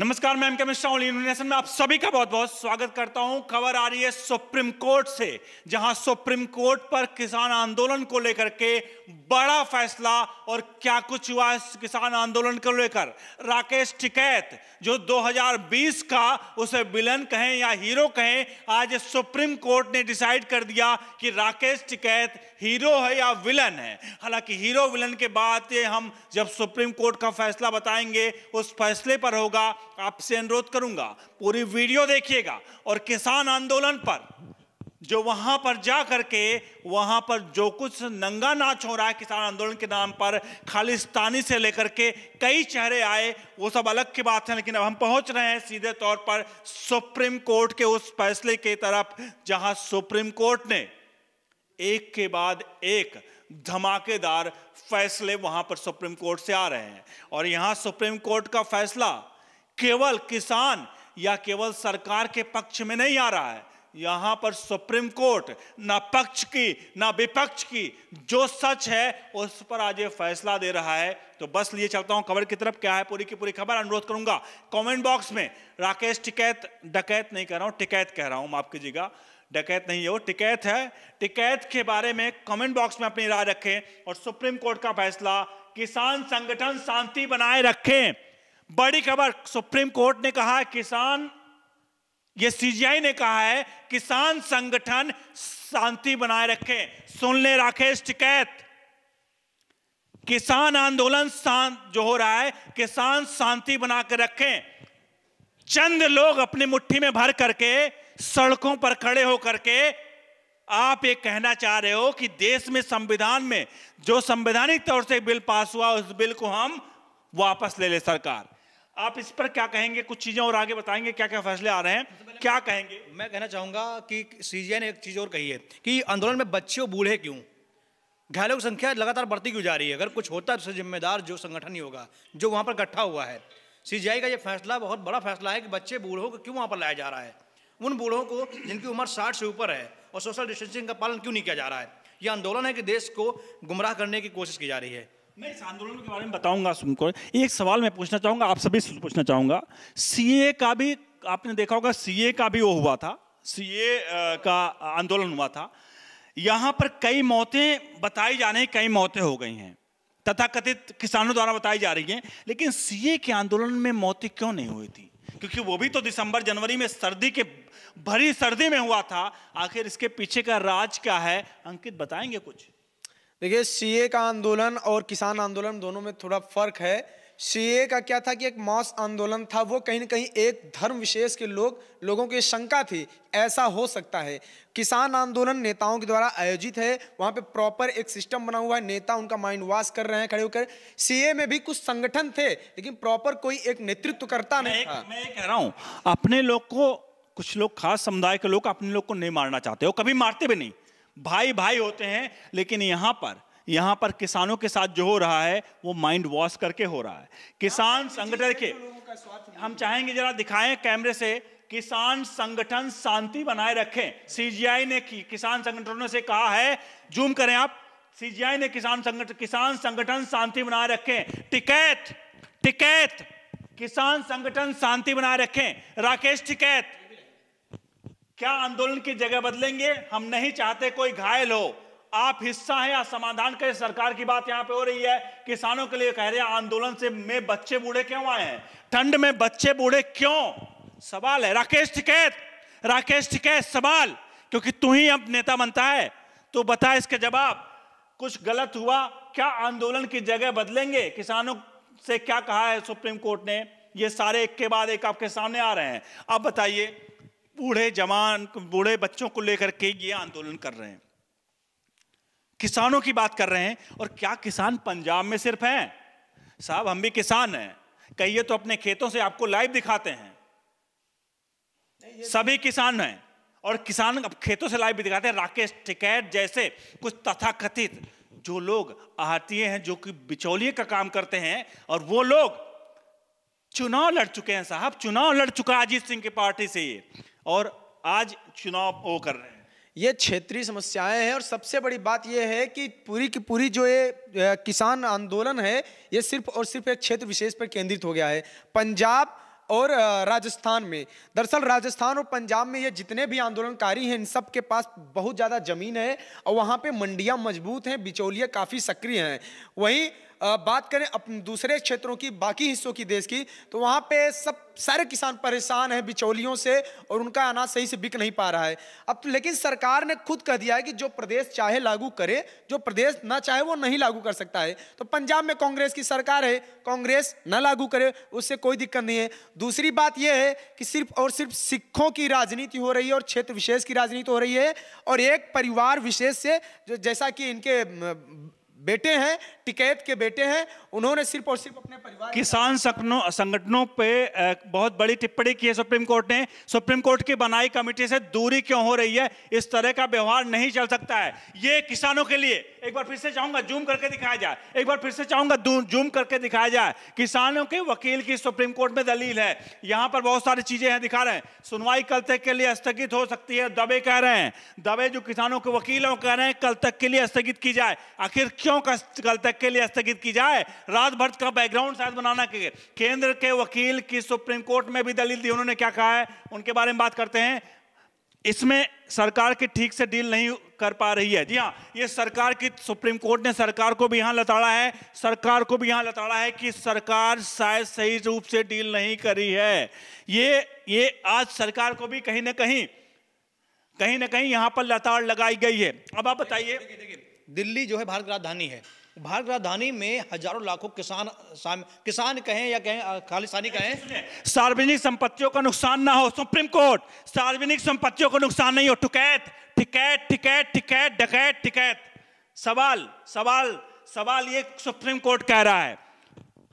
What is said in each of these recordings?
नमस्कार मैं के मिश्रा में आप सभी का बहुत बहुत स्वागत करता हूं खबर आ रही है सुप्रीम कोर्ट से जहां सुप्रीम कोर्ट पर किसान आंदोलन को लेकर के बड़ा फैसला और क्या कुछ हुआ है किसान आंदोलन को लेकर राकेश टिकैत जो 2020 का उसे विलन कहें या हीरो कहें आज सुप्रीम कोर्ट ने डिसाइड कर दिया कि राकेश टिकैत हीरो है या विलन है हालांकि हीरो विलन के बाद हम जब सुप्रीम कोर्ट का फैसला बताएंगे उस फैसले पर होगा आपसे अनुरोध करूंगा पूरी वीडियो देखिएगा और किसान आंदोलन पर जो वहां पर जा करके वहां पर जो कुछ नंगा नाच हो रहा है किसान आंदोलन के नाम पर खालिस्तानी से लेकर के कई चेहरे आए वो सब अलग की बात है लेकिन अब हम पहुंच रहे हैं सीधे तौर पर सुप्रीम कोर्ट के उस फैसले की तरफ जहां सुप्रीम कोर्ट ने एक के बाद एक धमाकेदार फैसले वहां पर सुप्रीम कोर्ट से आ रहे हैं और यहां सुप्रीम कोर्ट का फैसला केवल किसान या केवल सरकार के पक्ष में नहीं आ रहा है यहां पर सुप्रीम कोर्ट ना पक्ष की ना विपक्ष की जो सच है उस पर आज ये फैसला दे रहा है तो बस लिए चलता हूं खबर की तरफ क्या है पूरी की पूरी खबर अनुरोध करूंगा कमेंट बॉक्स में राकेश टिकैत डकैत नहीं कह रहा हूं टिकैत कह रहा हूं माफ कीजिएगा डकैत नहीं है वो टिकैत है टिकैत के बारे में कॉमेंट बॉक्स में अपनी राय रखें और सुप्रीम कोर्ट का फैसला किसान संगठन शांति बनाए रखें बड़ी खबर सुप्रीम कोर्ट ने कहा किसान ये सीजीआई ने कहा है किसान संगठन शांति बनाए रखे सुन ले राकेश टिकैत किसान आंदोलन शांत जो हो रहा है किसान शांति बना रखें चंद लोग अपनी मुट्ठी में भर करके सड़कों पर खड़े होकर के आप ये कहना चाह रहे हो कि देश में संविधान में जो संवैधानिक तौर से बिल पास हुआ उस बिल को हम वापस ले ले सरकार आप इस पर क्या कहेंगे कुछ चीजें और आगे बताएंगे क्या क्या फैसले आ रहे हैं क्या कहेंगे मैं कहना चाहूंगा कि सीजीआई ने एक चीज और कही है कि आंदोलन में बच्चे और बूढ़े क्यों घायलों की संख्या लगातार बढ़ती क्यों जा रही है अगर कुछ होता है तो जिम्मेदार जो संगठन ही होगा जो वहाँ पर इकट्ठा हुआ है सीजीआई का ये फैसला बहुत बड़ा फैसला है कि बच्चे बूढ़ों को क्यों वहाँ पर लाया जा रहा है उन बूढ़ों को जिनकी उम्र साठ से ऊपर है और सोशल डिस्टेंसिंग का पालन क्यों नहीं किया जा रहा है यह आंदोलन है कि देश को गुमराह करने की कोशिश की जा रही है मैं इस आंदोलन के बारे में बताऊंगा सुनकर एक सवाल मैं पूछना चाहूंगा आप सभी पूछना चाहूंगा सीए का भी आपने देखा होगा सीए का भी वो हुआ था सीए का आंदोलन हुआ था यहाँ पर कई मौतें बताई जाने कई मौतें हो गई हैं तथाकथित किसानों द्वारा बताई जा रही हैं लेकिन सीए के आंदोलन में मौतें क्यों नहीं हुई थी क्योंकि वो भी तो दिसंबर जनवरी में सर्दी के भरी सर्दी में हुआ था आखिर इसके पीछे का राज क्या है अंकित बताएंगे कुछ देखिए सीए का आंदोलन और किसान आंदोलन दोनों में थोड़ा फर्क है सीए का क्या था कि एक मॉस आंदोलन था वो कहीं ना कहीं एक धर्म विशेष के लोग लोगों की शंका थी ऐसा हो सकता है किसान आंदोलन नेताओं के द्वारा आयोजित है वहाँ पे प्रॉपर एक सिस्टम बना हुआ है नेता उनका माइंड वॉश कर रहे हैं खड़े होकर सीए में भी कुछ संगठन थे लेकिन प्रॉपर कोई एक नेतृत्व करता नहीं मैं, मैं कह रहा हूँ अपने लोग को कुछ लोग खास समुदाय के लोग अपने लोग को नहीं मारना चाहते हो कभी मारते भी नहीं भाई भाई होते हैं लेकिन यहां पर यहां पर किसानों के साथ जो हो रहा है वो माइंड वॉश करके हो रहा है किसान संगठन के हम चाहेंगे जरा दिखाएं कैमरे से किसान संगठन शांति बनाए रखें सीजीआई ने की किसान संगठनों से कहा है जूम करें आप सीजीआई ने किसान संगठन किसान संगठन शांति बनाए रखें टिकैत टिकैत किसान संगठन शांति बनाए रखें राकेश टिकैत क्या आंदोलन की जगह बदलेंगे हम नहीं चाहते कोई घायल हो आप हिस्सा हैं या समाधान करें सरकार की बात यहां पे हो रही है किसानों के लिए कह रहे हैं आंदोलन से में बच्चे बूढ़े क्यों आए हैं ठंड में बच्चे बूढ़े क्यों सवाल है राकेश टिकैत राकेश टिकैत सवाल क्योंकि तू ही अब नेता बनता है तो बता इसके जवाब कुछ गलत हुआ क्या आंदोलन की जगह बदलेंगे किसानों से क्या कहा है सुप्रीम कोर्ट ने ये सारे एक के बाद एक आपके सामने आ रहे हैं अब बताइए बूढ़े जवान बूढ़े बच्चों को लेकर के ये आंदोलन कर रहे हैं किसानों की बात कर रहे हैं और क्या किसान पंजाब में सिर्फ हैं साहब हम भी किसान हैं कहिए तो अपने खेतों से आपको लाइव दिखाते हैं सभी किसान हैं और किसान अब खेतों से लाइव भी दिखाते हैं राकेश टिकैत जैसे कुछ तथाकथित जो लोग आतीय हैं जो कि बिचौलिए का काम करते हैं और वो लोग चुनाव लड़ चुके हैं साहब चुनाव लड़ चुका अजीत सिंह की पार्टी से ये और आज चुनाव वो कर रहे हैं ये क्षेत्रीय समस्याएं हैं और सबसे बड़ी बात यह है कि पूरी की पूरी जो ये किसान आंदोलन है ये सिर्फ और सिर्फ एक क्षेत्र विशेष पर केंद्रित हो गया है पंजाब और राजस्थान में दरअसल राजस्थान और पंजाब में ये जितने भी आंदोलनकारी हैं इन सब के पास बहुत ज़्यादा ज़मीन है और वहाँ पे मंडियाँ मजबूत हैं बिचौलिया काफ़ी सक्रिय हैं वहीं बात करें अपन दूसरे क्षेत्रों की बाकी हिस्सों की देश की तो वहाँ पे सब सारे किसान परेशान हैं बिचौलियों से और उनका अनाज सही से बिक नहीं पा रहा है अब तो लेकिन सरकार ने खुद कह दिया है कि जो प्रदेश चाहे लागू करे जो प्रदेश ना चाहे वो नहीं लागू कर सकता है तो पंजाब में कांग्रेस की सरकार है कांग्रेस न लागू करे उससे कोई दिक्कत नहीं है दूसरी बात यह है कि सिर्फ और सिर्फ सिखों की राजनीति हो रही है और क्षेत्र विशेष की राजनीति हो रही है और एक परिवार विशेष से जो जैसा कि इनके बेटे हैं टिकैत के बेटे हैं उन्होंने सिर्फ और सिर्फ अपने परिवार किसान संगठनों पे बहुत बड़ी टिप्पणी की है सुप्रीम कोर्ट ने सुप्रीम कोर्ट की बनाई कमेटी से दूरी क्यों हो रही है इस तरह का व्यवहार नहीं चल सकता है ये किसानों के लिए एक बार फिर से चाहूंगा जूम करके दिखाया जाए एक बार फिर से चाहूंगा जूम करके दिखाया जाए किसानों के वकील की सुप्रीम कोर्ट में दलील है यहाँ पर बहुत सारी चीजें हैं दिखा रहे हैं सुनवाई कल तक के लिए स्थगित हो सकती है दबे कह रहे हैं दबे जो किसानों के वकीलों कह रहे हैं कल तक के लिए स्थगित की जाए आखिर क्यों परीक्षाओं का कल तक के लिए स्थगित की जाए राज का बैकग्राउंड शायद बनाना के केंद्र के वकील की सुप्रीम कोर्ट में भी दलील दी उन्होंने क्या कहा है उनके बारे में बात करते हैं इसमें सरकार की ठीक से डील नहीं कर पा रही है जी हाँ ये सरकार की सुप्रीम कोर्ट ने सरकार को भी यहाँ लताड़ा है सरकार को भी यहाँ लताड़ा है कि सरकार शायद सही रूप से डील नहीं करी है ये ये आज सरकार को भी कहीं ना कहीं कहीं ना कहीं यहाँ पर लताड़ लगाई गई है अब आप बताइए दिल्ली जो है भारत राजधानी है भारत राजधानी में हजारों लाखों किसान किसान कहें या कहें खालिस्तानी कहें सार्वजनिक संपत्तियों का नुकसान ना हो सुप्रीम कोर्ट सार्वजनिक संपत्तियों का नुकसान नहीं हो टिकैत टिकैत टिकैत टिकैत डकैत टिकैत सवाल सवाल सवाल ये सुप्रीम कोर्ट कह रहा है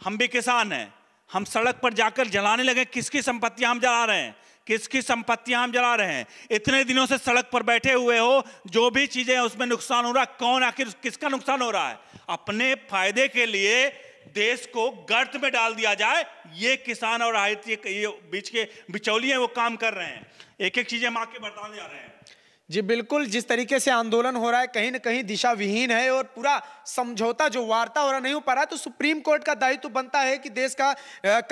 हम भी किसान हैं हम सड़क पर जाकर जलाने लगे किसकी संपत्तियां हम जला रहे हैं किसकी संपत्तियां हम जला रहे हैं इतने दिनों से सड़क पर बैठे हुए हो जो भी चीजें उसमें नुकसान हो रहा है कौन आखिर किसका नुकसान हो रहा है अपने फायदे के लिए देश को गर्त में डाल दिया जाए ये किसान और आहित्य बीच के बिचौलिए वो काम कर रहे हैं एक एक चीजें हम आके बरताने जा रहे हैं जी बिल्कुल जिस तरीके से आंदोलन हो रहा है कहीं ना कहीं दिशा विहीन है और पूरा समझौता जो वार्ता हो रहा नहीं हो पा रहा तो सुप्रीम कोर्ट का दायित्व तो बनता है कि देश का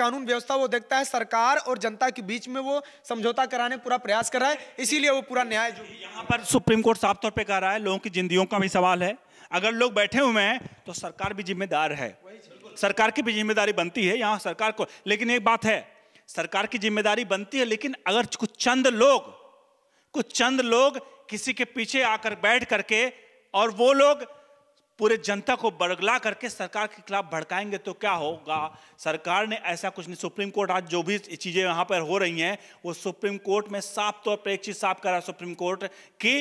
कानून व्यवस्था वो देखता है सरकार और जनता के बीच में वो समझौता कराने पूरा प्रयास कर रहा है इसीलिए वो पूरा न्याय जो यहाँ पर सुप्रीम कोर्ट साफ तौर पर कह रहा है लोगों की जिंदगियों का भी सवाल है अगर लोग बैठे हुए हैं तो सरकार भी जिम्मेदार है सरकार की भी जिम्मेदारी बनती है यहाँ सरकार को लेकिन एक बात है सरकार की जिम्मेदारी बनती है लेकिन अगर कुछ चंद लोग कुछ चंद लोग किसी के पीछे आकर बैठ करके और वो लोग पूरे जनता को बरगला करके सरकार के खिलाफ भड़काएंगे तो क्या होगा सरकार ने ऐसा कुछ नहीं सुप्रीम कोर्ट आज जो भी चीज़ें यहाँ पर हो रही हैं वो सुप्रीम कोर्ट में साफ तौर पर एक चीज़ साफ करा सुप्रीम कोर्ट कि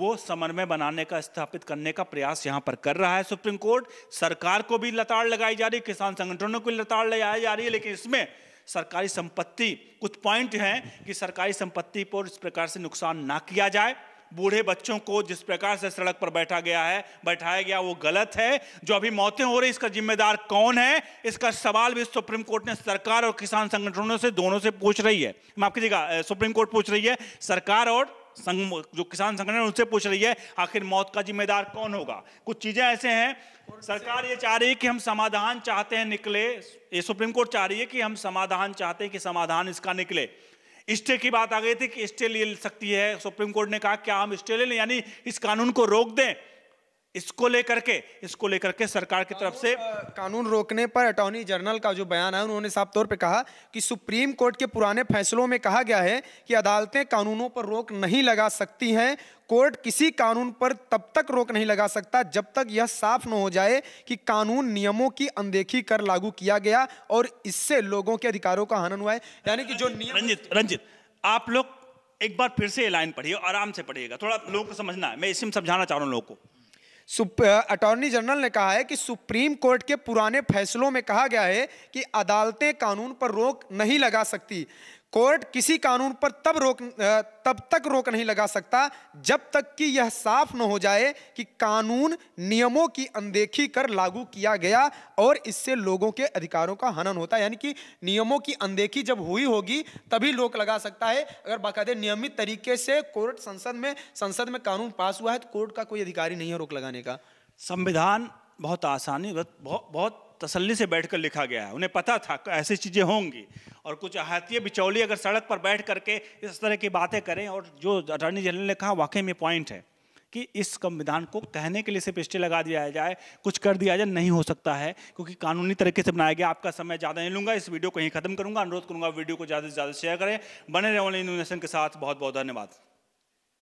वो समन्वय बनाने का स्थापित करने का प्रयास यहाँ पर कर रहा है सुप्रीम कोर्ट सरकार को भी लताड़ लगाई जा रही किसान संगठनों को लताड़ लगाई जा रही है लेकिन इसमें सरकारी संपत्ति कुछ पॉइंट हैं कि सरकारी संपत्ति पर इस प्रकार से नुकसान ना किया जाए बूढ़े बच्चों को जिस प्रकार से सड़क पर बैठा गया है बैठाया गया वो गलत है जो अभी मौतें हो रही इसका जिम्मेदार कौन है इसका सवाल भी सुप्रीम कोर्ट ने सरकार और किसान संगठनों से दोनों से पूछ रही है माफ कीजिएगा सुप्रीम कोर्ट पूछ रही है सरकार और संग जो किसान संगठन उनसे पूछ रही है आखिर मौत का जिम्मेदार कौन होगा कुछ चीज़ें ऐसे हैं सरकार ये चाह रही है कि हम समाधान चाहते हैं निकले ये सुप्रीम कोर्ट चाह रही है कि हम समाधान चाहते हैं कि समाधान इसका निकले स्टे की बात आ गई थी कि स्टे ले सकती है सुप्रीम कोर्ट ने कहा क्या हम स्टे ले लें यानी इस कानून को रोक दें इसको लेकर के इसको लेकर के सरकार की तरफ से कानून रोकने पर अटॉर्नी जनरल का जो बयान है उन्होंने साफ तौर पे कहा कि सुप्रीम कोर्ट के पुराने फैसलों में कहा गया है कि अदालतें कानूनों पर रोक नहीं लगा सकती हैं कोर्ट किसी कानून पर तब तक रोक नहीं लगा सकता जब तक यह साफ न हो जाए कि कानून नियमों की अनदेखी कर लागू किया गया और इससे लोगों के अधिकारों का हनन हुआ है यानी कि जो नियम रंजित रंजित आप लोग एक बार फिर से लाइन पढ़िए आराम से पढ़िएगा थोड़ा लोगों को समझना है मैं इसी में समझाना चाह रहा हूँ लोगों को अटॉर्नी जनरल ने कहा है कि सुप्रीम कोर्ट के पुराने फैसलों में कहा गया है कि अदालतें कानून पर रोक नहीं लगा सकती कोर्ट किसी कानून पर तब रोक तब तक रोक नहीं लगा सकता जब तक कि यह साफ न हो जाए कि कानून नियमों की अनदेखी कर लागू किया गया और इससे लोगों के अधिकारों का हनन होता है यानी कि नियमों की अनदेखी जब हुई होगी तभी रोक लगा सकता है अगर बाकायदे नियमित तरीके से कोर्ट संसद में संसद में कानून पास हुआ है तो कोर्ट का कोई अधिकारी नहीं है रोक लगाने का संविधान बहुत आसानी बहुत तसल्ली से बैठकर लिखा गया है उन्हें पता था ऐसी चीज़ें होंगी और कुछ अहातीय बिचौली अगर सड़क पर बैठ करके इस तरह की बातें करें और जो अटॉर्नी जनरल ने कहा वाकई में पॉइंट है कि इस संविधान को कहने के लिए सिर्फ स्टे लगा दिया जाए कुछ कर दिया जाए नहीं हो सकता है क्योंकि कानूनी तरीके से बनाया गया आपका समय ज़्यादा नहीं लूँगा इस वीडियो को यहीं खत्म करूँगा अनुरोध करूँगा वीडियो को ज़्यादा से ज़्यादा शेयर करें बने रहे ऑनलाइन यूनिवर्सन के साथ बहुत बहुत धन्यवाद